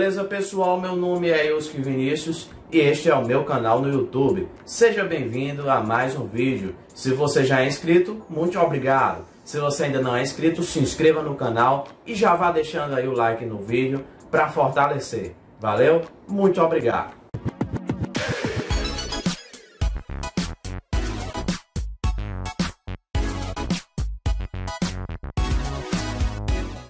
Beleza pessoal, meu nome é Euski Vinícius e este é o meu canal no YouTube. Seja bem-vindo a mais um vídeo. Se você já é inscrito, muito obrigado. Se você ainda não é inscrito, se inscreva no canal e já vá deixando aí o like no vídeo para fortalecer. Valeu? Muito obrigado.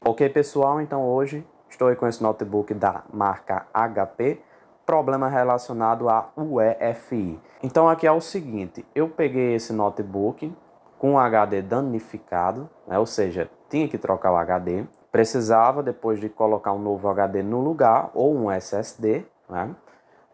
Ok pessoal, então hoje Estou com esse notebook da marca HP, problema relacionado a UEFI. Então aqui é o seguinte, eu peguei esse notebook com o HD danificado, né? ou seja, tinha que trocar o HD, precisava depois de colocar um novo HD no lugar ou um SSD, né?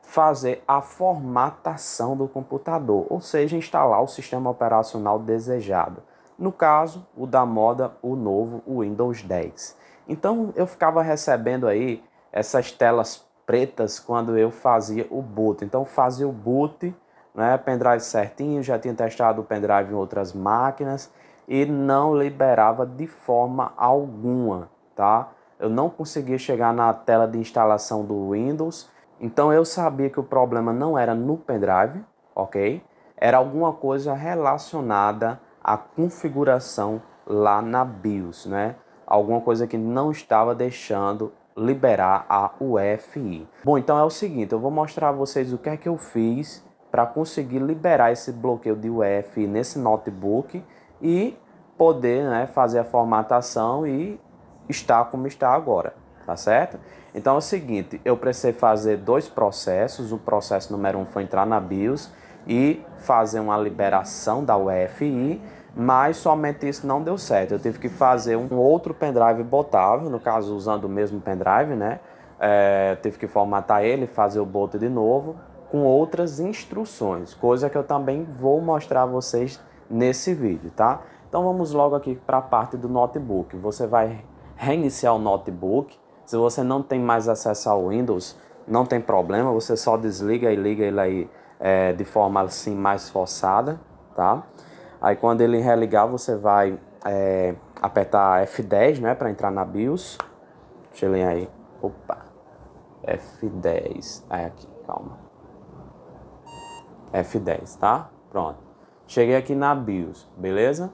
fazer a formatação do computador, ou seja, instalar o sistema operacional desejado. No caso, o da moda, o novo o Windows 10. Então eu ficava recebendo aí essas telas pretas quando eu fazia o boot. Então fazia o boot, né, pendrive certinho, já tinha testado o pendrive em outras máquinas e não liberava de forma alguma, tá? Eu não conseguia chegar na tela de instalação do Windows. Então eu sabia que o problema não era no pendrive, OK? Era alguma coisa relacionada à configuração lá na BIOS, né? alguma coisa que não estava deixando liberar a UFI. Bom, então é o seguinte, eu vou mostrar a vocês o que é que eu fiz para conseguir liberar esse bloqueio de UFI nesse notebook e poder né, fazer a formatação e estar como está agora, tá certo? Então é o seguinte, eu precisei fazer dois processos, o processo número um foi entrar na BIOS e fazer uma liberação da UFI mas somente isso não deu certo. Eu tive que fazer um outro pendrive botável, no caso usando o mesmo pendrive, né? É, tive que formatar ele, fazer o boot de novo, com outras instruções, coisa que eu também vou mostrar a vocês nesse vídeo, tá? Então vamos logo aqui para a parte do notebook. Você vai reiniciar o notebook. Se você não tem mais acesso ao Windows, não tem problema, você só desliga e liga ele aí é, de forma assim mais forçada, tá? Aí quando ele religar, você vai é, apertar F10, né, para entrar na BIOS. Deixa eu ler aí. Opa. F10. Aí é aqui, calma. F10, tá? Pronto. Cheguei aqui na BIOS, beleza?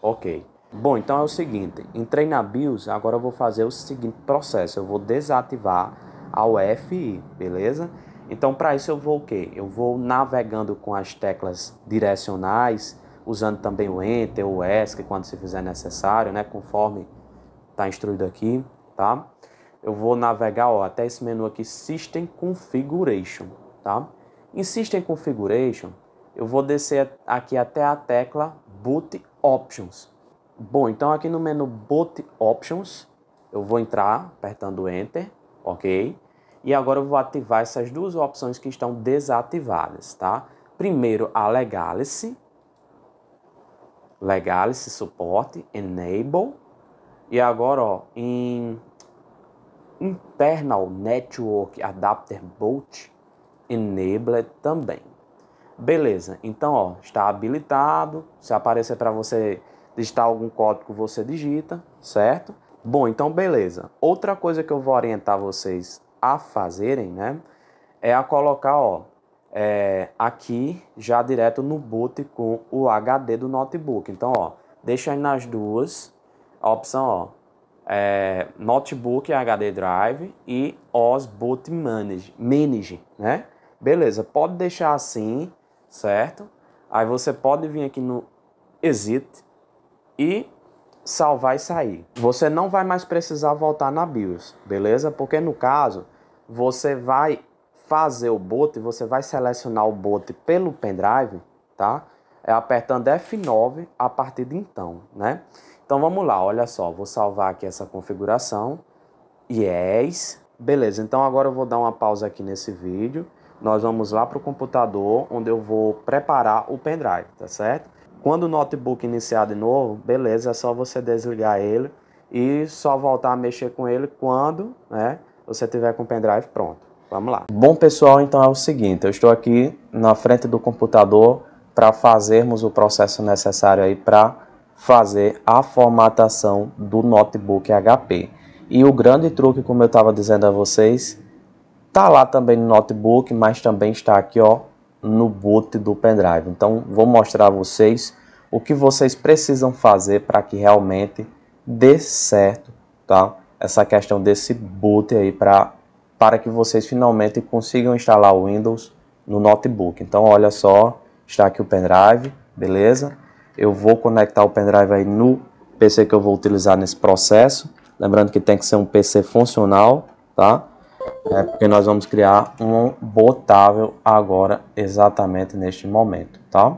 OK. Bom, então é o seguinte, entrei na BIOS, agora eu vou fazer o seguinte processo, eu vou desativar a UFI, beleza? Então para isso eu vou o quê? Eu vou navegando com as teclas direcionais usando também o enter, o ESC quando se fizer necessário, né, conforme está instruído aqui, tá? Eu vou navegar ó, até esse menu aqui, System Configuration, tá? Em System Configuration, eu vou descer aqui até a tecla Boot Options. Bom, então aqui no menu Boot Options, eu vou entrar apertando Enter, ok? E agora eu vou ativar essas duas opções que estão desativadas, tá? Primeiro a Legacy, legal esse suporte, enable. E agora, ó, em internal network adapter boot, enable também. Beleza, então ó, está habilitado. Se aparecer para você digitar algum código, você digita, certo? Bom, então beleza. Outra coisa que eu vou orientar vocês a fazerem, né, é a colocar, ó, é, aqui já direto no boot com o HD do notebook. Então, ó, deixa aí nas duas a opção, ó, é, notebook HD drive e OS boot manage, manage, né? Beleza, pode deixar assim, certo? Aí você pode vir aqui no exit e salvar e sair. Você não vai mais precisar voltar na BIOS, beleza? Porque no caso, você vai fazer o boot, você vai selecionar o boot pelo pendrive, tá? É apertando F9 a partir de então, né? Então vamos lá, olha só, vou salvar aqui essa configuração. Yes. Beleza, então agora eu vou dar uma pausa aqui nesse vídeo. Nós vamos lá para o computador, onde eu vou preparar o pendrive, tá certo? Quando o notebook iniciar de novo, beleza, é só você desligar ele e só voltar a mexer com ele quando né, você tiver com o pendrive pronto. Vamos lá. Bom, pessoal, então é o seguinte: eu estou aqui na frente do computador para fazermos o processo necessário aí para fazer a formatação do notebook HP. E o grande truque, como eu estava dizendo a vocês, tá lá também no notebook, mas também está aqui ó, no boot do pendrive. Então, vou mostrar a vocês o que vocês precisam fazer para que realmente dê certo, tá? Essa questão desse boot aí para para que vocês finalmente consigam instalar o Windows no notebook. Então, olha só, está aqui o pendrive, beleza? Eu vou conectar o pendrive aí no PC que eu vou utilizar nesse processo. Lembrando que tem que ser um PC funcional, tá? É porque nós vamos criar um botável agora, exatamente neste momento, tá?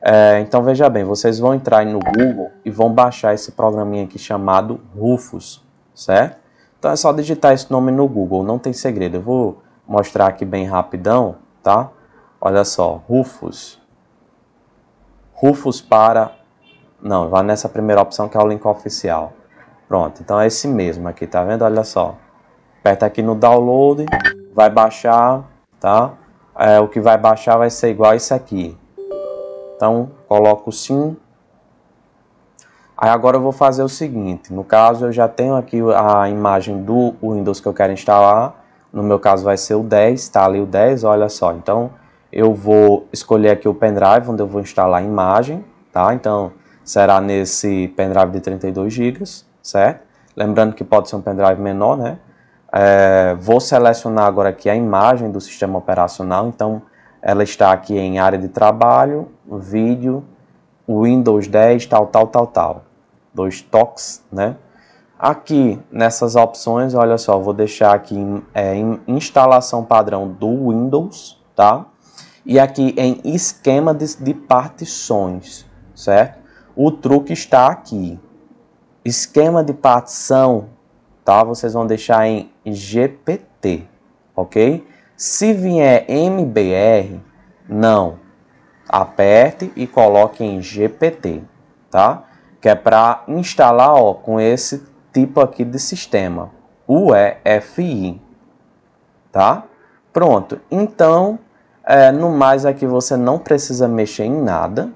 É, então veja bem, vocês vão entrar no Google e vão baixar esse programinha aqui chamado Rufus, certo? Então é só digitar esse nome no Google, não tem segredo. Eu vou mostrar aqui bem rapidão, tá? Olha só, Rufus. Rufus para... Não, vai nessa primeira opção que é o link oficial. Pronto, então é esse mesmo aqui, tá vendo? Olha só. Aperta aqui no download, vai baixar, tá? É, o que vai baixar vai ser igual a isso aqui. Então, coloco sim Aí agora eu vou fazer o seguinte, no caso eu já tenho aqui a imagem do Windows que eu quero instalar, no meu caso vai ser o 10, está ali o 10, olha só, então eu vou escolher aqui o pendrive onde eu vou instalar a imagem, tá? Então será nesse pendrive de 32 GB, certo? Lembrando que pode ser um pendrive menor, né? É, vou selecionar agora aqui a imagem do sistema operacional, então ela está aqui em área de trabalho, vídeo, Windows 10, tal, tal, tal, tal. Dois toques, né? Aqui nessas opções, olha só, vou deixar aqui em, é, em instalação padrão do Windows, tá? E aqui em esquema de, de partições, certo? O truque está aqui. Esquema de partição, tá? Vocês vão deixar em GPT, ok? Se vier MBR, não, aperte e coloque em GPT, tá? Que é para instalar ó, com esse tipo aqui de sistema, UEFI, tá? Pronto, então, é, no mais aqui é você não precisa mexer em nada.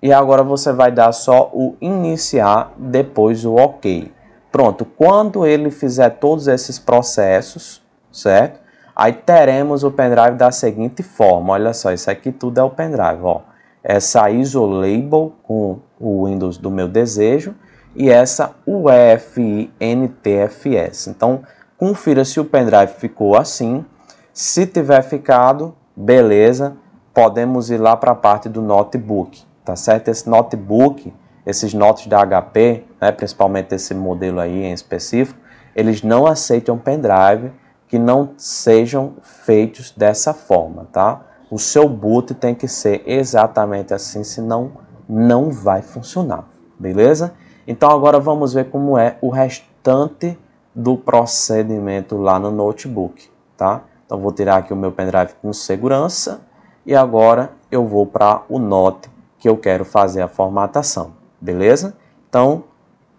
E agora você vai dar só o iniciar, depois o OK. Pronto, quando ele fizer todos esses processos, certo? Aí teremos o pendrive da seguinte forma, olha só, isso aqui tudo é o pendrive, ó. Essa ISO Label com o Windows do meu desejo e essa UEFI NTFS. Então, confira se o pendrive ficou assim. Se tiver ficado, beleza, podemos ir lá para a parte do notebook, tá certo? Esse notebook, esses notes da HP, né, principalmente esse modelo aí em específico, eles não aceitam pendrive, que não sejam feitos dessa forma, tá? O seu boot tem que ser exatamente assim, senão não vai funcionar, beleza? Então agora vamos ver como é o restante do procedimento lá no notebook, tá? Então vou tirar aqui o meu pendrive com segurança e agora eu vou para o Note que eu quero fazer a formatação, beleza? Então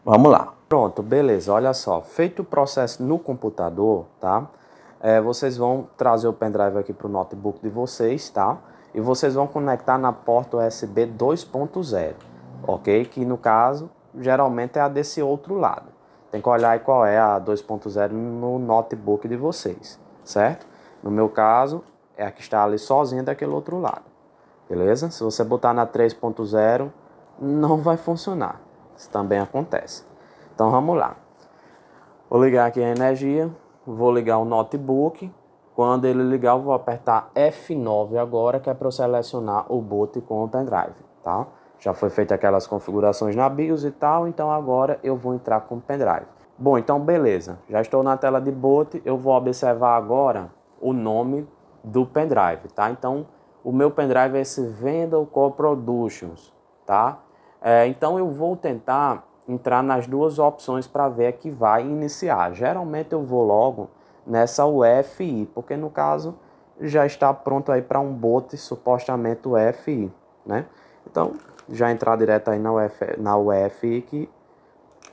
vamos lá. Pronto, beleza. Olha só, feito o processo no computador, tá? é, vocês vão trazer o pendrive aqui para o notebook de vocês, tá? E vocês vão conectar na porta USB 2.0, ok? Que no caso, geralmente é a desse outro lado. Tem que olhar qual é a 2.0 no notebook de vocês, certo? No meu caso, é a que está ali sozinha daquele outro lado, beleza? Se você botar na 3.0, não vai funcionar. Isso também acontece. Então vamos lá. Vou ligar aqui a energia vou ligar o notebook. Quando ele ligar, eu vou apertar F9 agora, que é para eu selecionar o boot com o pendrive, tá? Já foi feita aquelas configurações na BIOS e tal, então agora eu vou entrar com o pendrive. Bom, então beleza. Já estou na tela de boot, eu vou observar agora o nome do pendrive, tá? Então, o meu pendrive é esse Vendor Co-Productions, tá? É, então eu vou tentar entrar nas duas opções para ver a que vai iniciar. Geralmente eu vou logo nessa UFI, porque no caso já está pronto aí para um bote supostamente UFI, né? Então, já entrar direto aí na UFI, na UFI que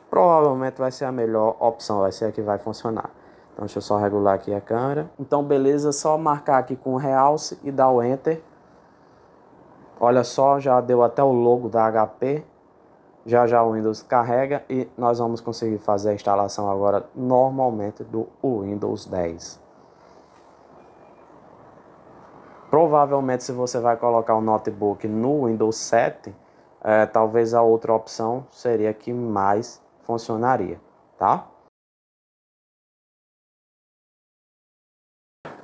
provavelmente vai ser a melhor opção, vai ser a que vai funcionar. Então, deixa eu só regular aqui a câmera. Então, beleza, só marcar aqui com realce e dar o enter. Olha só, já deu até o logo da HP. Já já o Windows carrega e nós vamos conseguir fazer a instalação agora normalmente do Windows 10. Provavelmente se você vai colocar o notebook no Windows 7, é, talvez a outra opção seria que mais funcionaria, tá?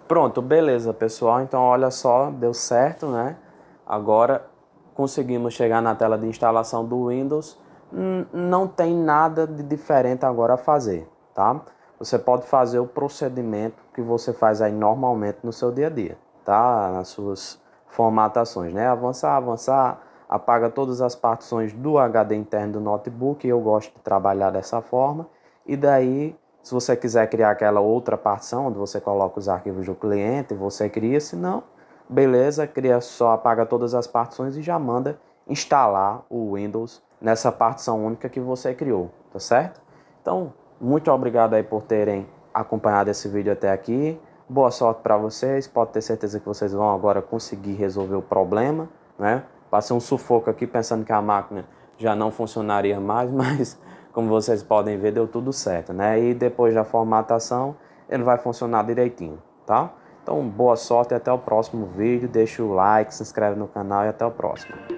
Pronto, beleza pessoal, então olha só, deu certo, né? Agora conseguimos chegar na tela de instalação do Windows, não tem nada de diferente agora a fazer, tá? Você pode fazer o procedimento que você faz aí normalmente no seu dia a dia, tá? Nas suas formatações, né? Avançar, avançar, apaga todas as partições do HD interno do notebook, eu gosto de trabalhar dessa forma, e daí se você quiser criar aquela outra partição onde você coloca os arquivos do cliente, você cria, se não, Beleza, cria só, apaga todas as partições e já manda instalar o Windows nessa partição única que você criou, tá certo? Então, muito obrigado aí por terem acompanhado esse vídeo até aqui. Boa sorte para vocês, pode ter certeza que vocês vão agora conseguir resolver o problema, né? Passei um sufoco aqui pensando que a máquina já não funcionaria mais, mas como vocês podem ver, deu tudo certo, né? E depois da formatação, ele vai funcionar direitinho, tá? Então, boa sorte e até o próximo vídeo. Deixa o like, se inscreve no canal e até o próximo.